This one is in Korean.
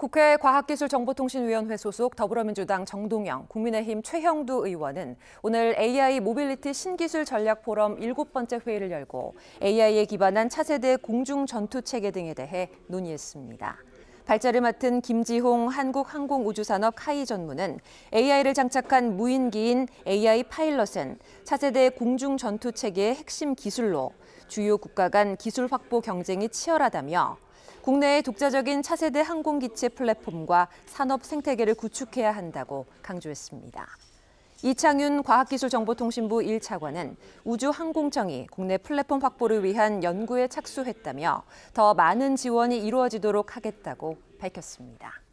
국회 과학기술정보통신위원회 소속 더불어민주당 정동영, 국민의힘 최형두 의원은 오늘 AI 모빌리티 신기술 전략 포럼 일곱 번째 회의를 열고 AI에 기반한 차세대 공중 전투 체계 등에 대해 논의했습니다. 발제를 맡은 김지홍 한국항공우주산업 카이 전무는 AI를 장착한 무인기인 AI 파일럿은 차세대 공중 전투 체계의 핵심 기술로 주요 국가 간 기술 확보 경쟁이 치열하다며 국내의 독자적인 차세대 항공기체 플랫폼과 산업 생태계를 구축해야 한다고 강조했습니다. 이창윤 과학기술정보통신부 1차관은 우주항공청이 국내 플랫폼 확보를 위한 연구에 착수했다며 더 많은 지원이 이루어지도록 하겠다고 밝혔습니다.